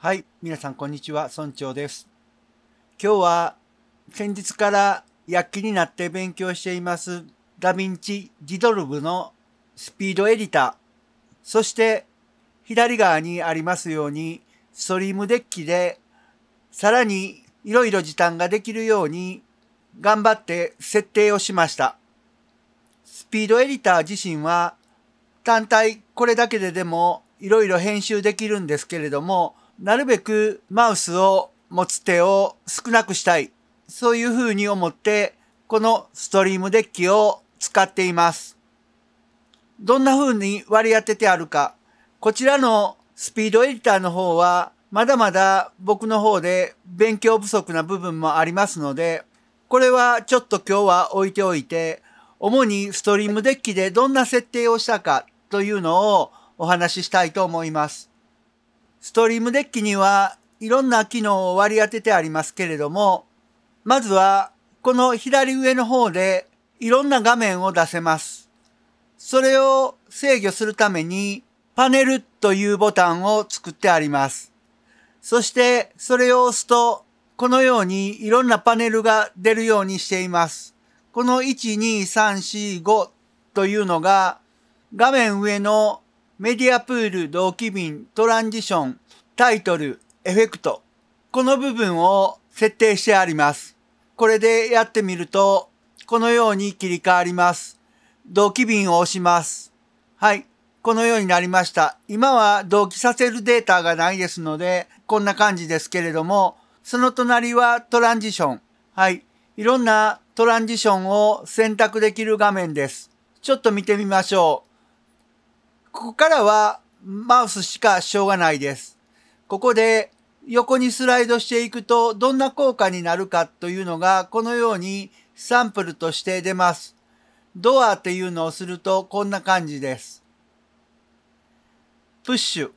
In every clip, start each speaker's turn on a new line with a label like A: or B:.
A: はい、皆さんこんにちは、村長です。今日は先日から躍起になって勉強していますダヴィンチ・ジドルブのスピードエディター、そして左側にありますようにストリームデッキでさらにいろいろ時短ができるように頑張って設定をしました。スピードエディター自身は単体これだけででもいろいろ編集できるんですけれども、なるべくマウスを持つ手を少なくしたい。そういうふうに思って、このストリームデッキを使っています。どんな風に割り当ててあるか。こちらのスピードエディターの方は、まだまだ僕の方で勉強不足な部分もありますので、これはちょっと今日は置いておいて、主にストリームデッキでどんな設定をしたかというのをお話ししたいと思います。ストリームデッキにはいろんな機能を割り当ててありますけれども、まずはこの左上の方でいろんな画面を出せます。それを制御するためにパネルというボタンを作ってあります。そしてそれを押すとこのようにいろんなパネルが出るようにしています。この1、2、3、4、5というのが画面上のメディアプール同期便トランジションタイトルエフェクトこの部分を設定してあります。これでやってみるとこのように切り替わります。同期便を押します。はい。このようになりました。今は同期させるデータがないですので、こんな感じですけれども、その隣はトランジション。はい。いろんなトランジションを選択できる画面です。ちょっと見てみましょう。ここからはマウスしかしょうがないです。ここで横にスライドしていくとどんな効果になるかというのがこのようにサンプルとして出ます。ドアっていうのをするとこんな感じです。プッシュ。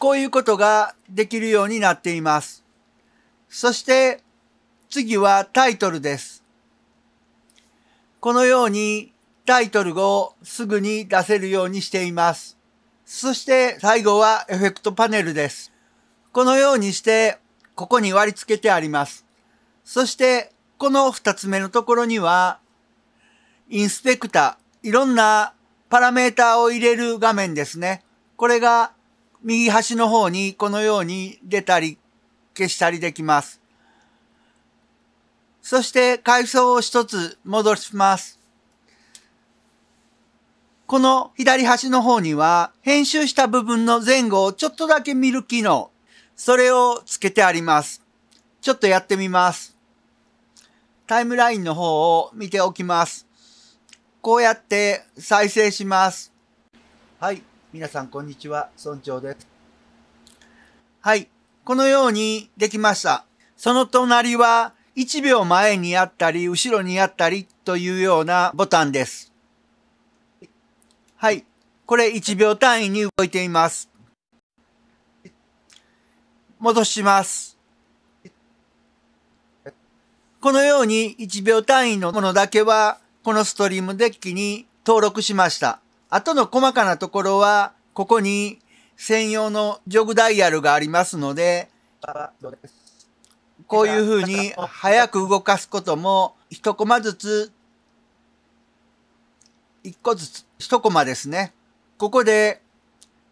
A: こういうことができるようになっています。そして次はタイトルです。このようにタイトルをすぐに出せるようにしています。そして最後はエフェクトパネルです。このようにしてここに割り付けてあります。そしてこの2つ目のところにはインスペクター、いろんなパラメータを入れる画面ですね。これが右端の方にこのように出たり消したりできます。そして階層を一つ戻します。この左端の方には編集した部分の前後をちょっとだけ見る機能、それをつけてあります。ちょっとやってみます。タイムラインの方を見ておきます。こうやって再生します。はい。皆さんこんにちは。村長です。はい。このようにできました。その隣は1秒前にあったり、後ろにあったりというようなボタンです。はい。これ1秒単位に動いています。戻します。このように1秒単位のものだけは、このストリームデッキに登録しました。あとの細かなところは、ここに専用のジョグダイヤルがありますので、こういうふうに早く動かすことも一コマずつ1個ずつ、1コマですね。ここで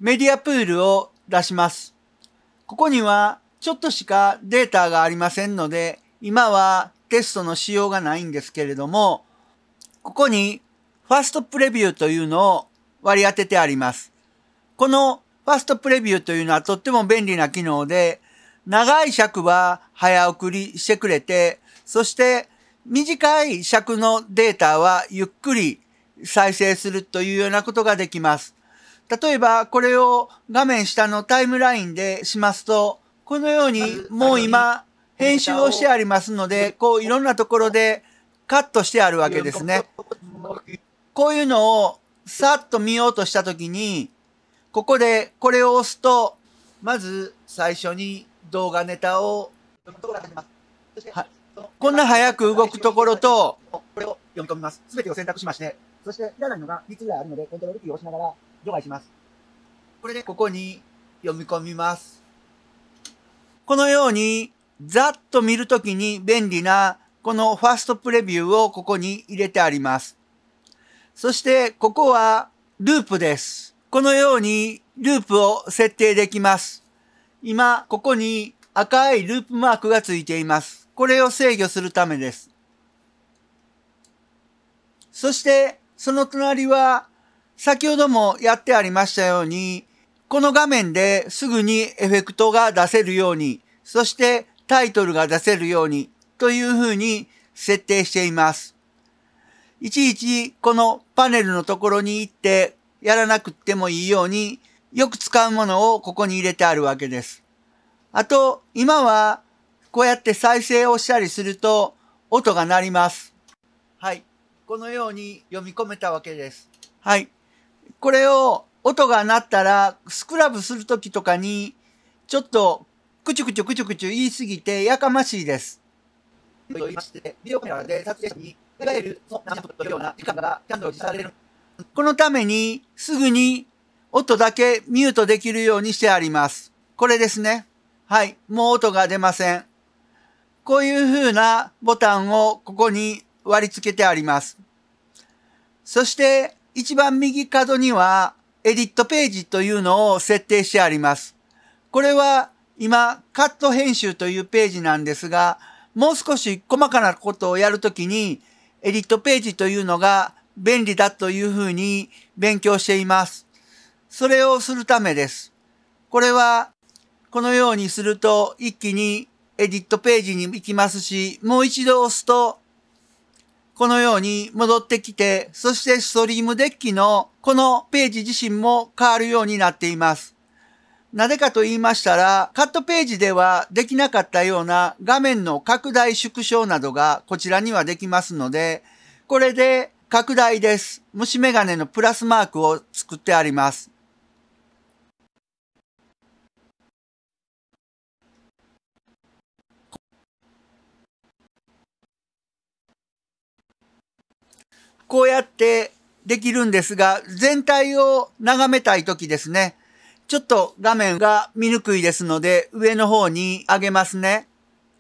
A: メディアプールを出します。ここにはちょっとしかデータがありませんので、今はテストの仕様がないんですけれども、ここにファーストプレビューというのを割り当ててあります。このファーストプレビューというのはとっても便利な機能で、長い尺は早送りしてくれて、そして短い尺のデータはゆっくり再生するというようなことができます。例えば、これを画面下のタイムラインでしますと、このようにもう今編集をしてありますので、こういろんなところでカットしてあるわけですね。こういうのをさっと見ようとしたときに、ここでこれを押すと、まず最初に動画ネタを、こんな早く動くところと、これを読み込みます。すべてを選択しまして、そしていらないのが3つぐらいあるので、コントロールキーを押しながら除外します。これでここに読み込みます。このように、ざっと見るときに便利な、このファーストプレビューをここに入れてあります。そして、ここはループです。このようにループを設定できます。今、ここに赤いループマークがついています、これを制御するためです。そして、その隣は、先ほどもやってありましたように、この画面ですぐにエフェクトが出せるように、そしてタイトルが出せるようにというふうに設定しています。いちいちこのパネルのところに行ってやらなくてもいいようによく使うものをここに入れてあるわけです。あと、今はこうやって再生をしたりすると音が鳴ります。はい。このように読み込めたわけです。はい。これを音が鳴ったら、スクラブするときとかに、ちょっと、くちゅくちゅくちゅくちゅ言いすぎて、やかましいです。と言いまして、ビデオカメラで撮影者に、いわゆる、そんなことのような時間がキャンドルされる。このために、すぐに音だけミュートできるようにしてあります。これですね。はい。もう音が出ません。こういう風なボタンをここに割り付けてあります。そして一番右角にはエディットページというのを設定してあります。これは今カット編集というページなんですが、もう少し細かなことをやるときにエディットページというのが便利だというふうに勉強しています。それをするためです。これはこのようにすると一気にエディットページに行きますし、もう一度押すとこのように戻ってきて、そしてストリームデッキのこのページ自身も変わるようになっています。なぜかと言いましたら、カットページではできなかったような画面の拡大縮小などがこちらにはできますので、これで拡大です。虫眼鏡のプラスマークを作ってあります。こうやってできるんですが、全体を眺めたいときですね。ちょっと画面が見にくいですので、上の方に上げますね。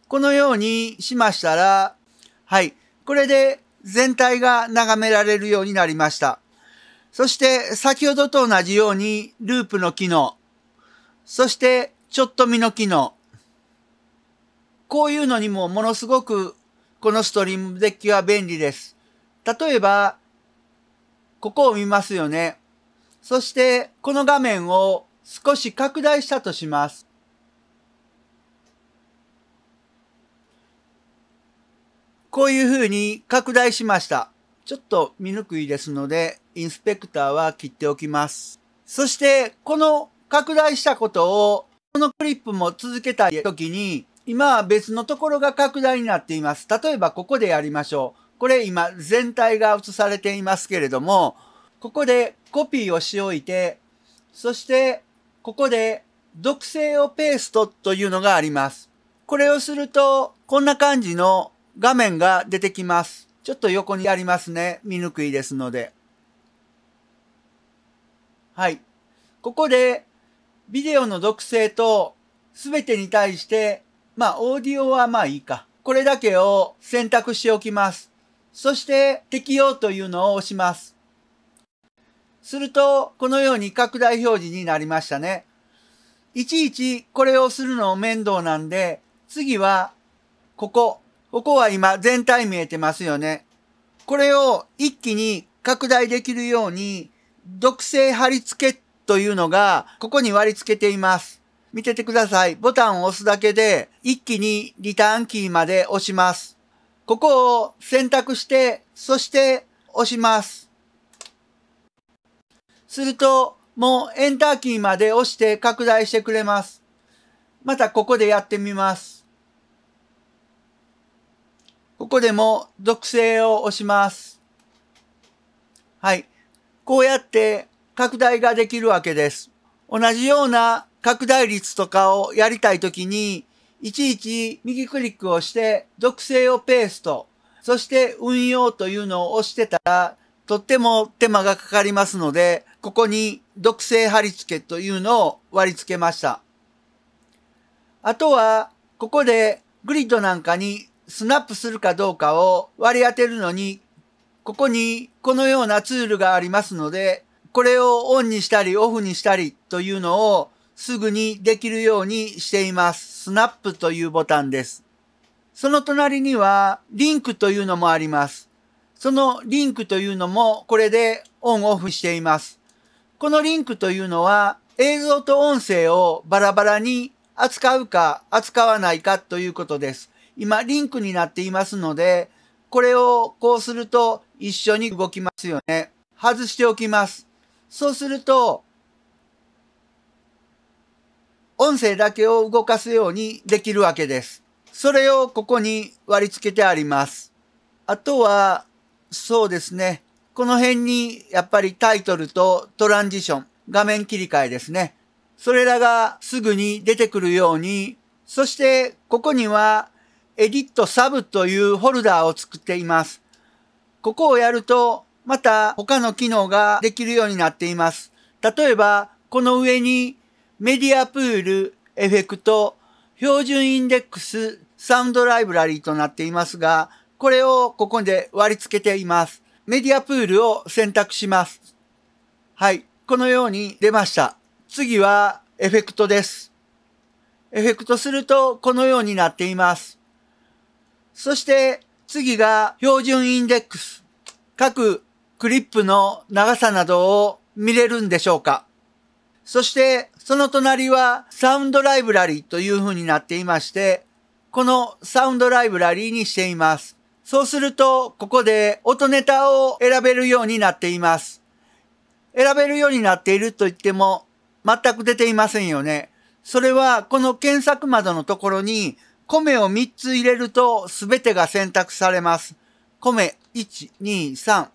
A: このようにしましたら、はい。これで全体が眺められるようになりました。そして先ほどと同じようにループの機能、そしてちょっと見の機能、こういうのにもものすごくこのストリームデッキは便利です。例えば、ここを見ますよね。そして、この画面を少し拡大したとします。こういう風に拡大しました。ちょっと見にくいですので、インスペクターは切っておきます。そして、この拡大したことを、このクリップも続けたいときに、今は別のところが拡大になっています。例えばここでやりましょう。これ今全体が映されていますけれども、ここでコピーをしおいて、そしてここで毒性をペーストというのがあります。これをするとこんな感じの画面が出てきます。ちょっと横にありますね。見ぬくいですので。はい。ここでビデオの毒性と全てに対して、まあオーディオはまあいいか。これだけを選択しておきます。そして適用というのを押します。すると、このように拡大表示になりましたね。いちいちこれをするの面倒なんで、次は、ここ。ここは今全体見えてますよね。これを一気に拡大できるように、毒性貼り付けというのが、ここに割り付けています。見ててください。ボタンを押すだけで、一気にリターンキーまで押します。ここを選択して、そして押します。すると、もうエンターキーまで押して拡大してくれます。またここでやってみます。ここでも属性を押します。はい。こうやって拡大ができるわけです。同じような拡大率とかをやりたいときに、いちいち右クリックをして属性をペースト、そして運用というのを押してたら、とっても手間がかかりますので、ここに属性貼り付けというのを割り付けました。あとは、ここでグリッドなんかにスナップするかどうかを割り当てるのに、ここにこのようなツールがありますので、これをオンにしたりオフにしたりというのをすぐにできるようにしています。スナップというボタンです。その隣にはリンクというのもあります。そのリンクというのもこれでオンオフしています。このリンクというのは映像と音声をバラバラに扱うか扱わないかということです。今リンクになっていますので、これをこうすると一緒に動きますよね。外しておきます。そうすると音声だけを動かすようにできるわけです。それをここに割り付けてあります。あとは、そうですね。この辺にやっぱりタイトルとトランジション、画面切り替えですね。それらがすぐに出てくるように、そしてここにはエディットサブというホルダーを作っています。ここをやるとまた他の機能ができるようになっています。例えばこの上にメディアプール、エフェクト、標準インデックス、サウンドライブラリーとなっていますが、これをここで割り付けています。メディアプールを選択します。はい。このように出ました。次はエフェクトです。エフェクトするとこのようになっています。そして次が標準インデックス。各クリップの長さなどを見れるんでしょうかそしてその隣はサウンドライブラリという風になっていまして、このサウンドライブラリーにしています。そうすると、ここで音ネタを選べるようになっています。選べるようになっていると言っても、全く出ていませんよね。それは、この検索窓のところに、米を3つ入れると全てが選択されます。米1、2、3。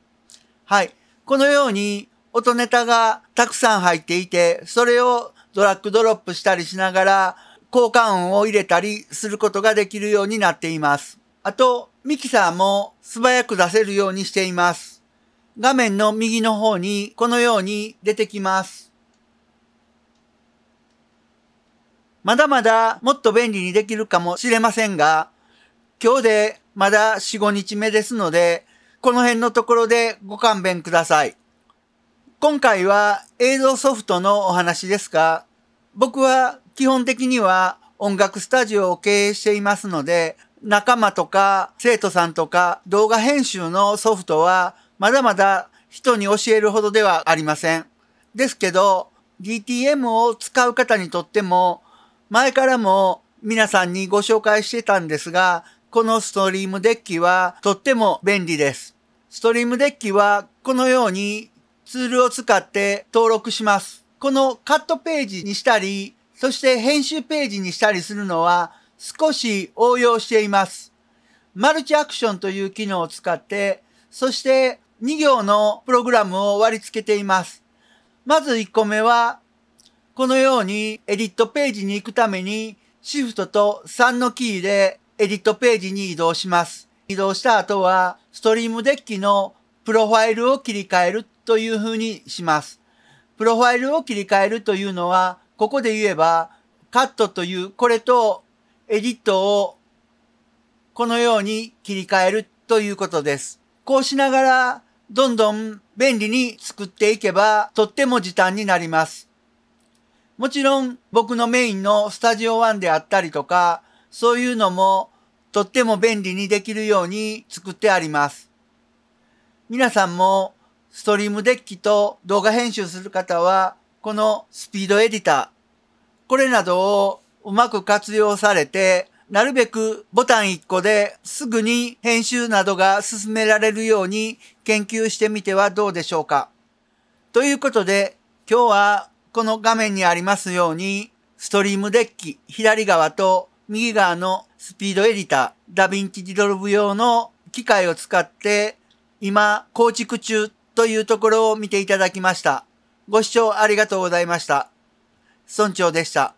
A: はい。このように、音ネタがたくさん入っていて、それをドラッグドロップしたりしながら、効果音を入れたりすることができるようになっています。あと、ミキサーも素早く出せるようにしています。画面の右の方にこのように出てきます。まだまだもっと便利にできるかもしれませんが、今日でまだ4、5日目ですので、この辺のところでご勘弁ください。今回は映像ソフトのお話ですが、僕は基本的には音楽スタジオを経営していますので、仲間とか生徒さんとか動画編集のソフトはまだまだ人に教えるほどではありません。ですけど、DTM を使う方にとっても、前からも皆さんにご紹介してたんですが、このストリームデッキはとっても便利です。ストリームデッキはこのようにツールを使って登録します。このカットページにしたり、そして編集ページにしたりするのは少し応用しています。マルチアクションという機能を使って、そして2行のプログラムを割り付けています。まず1個目は、このようにエディットページに行くために、シフトと3のキーでエディットページに移動します。移動した後は、ストリームデッキのプロファイルを切り替えるという風にします。プロファイルを切り替えるというのは、ここで言えば、カットという、これとエディットをこのように切り替えるということです。こうしながら、どんどん便利に作っていけば、とっても時短になります。もちろん、僕のメインのスタジオンであったりとか、そういうのも、とっても便利にできるように作ってあります。皆さんもストリームデッキと動画編集する方は、このスピードエディター、これなどをうまく活用されて、なるべくボタン1個ですぐに編集などが進められるように研究してみてはどうでしょうか。ということで、今日はこの画面にありますように、ストリームデッキ左側と右側のスピードエディター、ダヴィンチディドルブ用の機械を使って、今構築中というところを見ていただきました。ご視聴ありがとうございました。村長でした。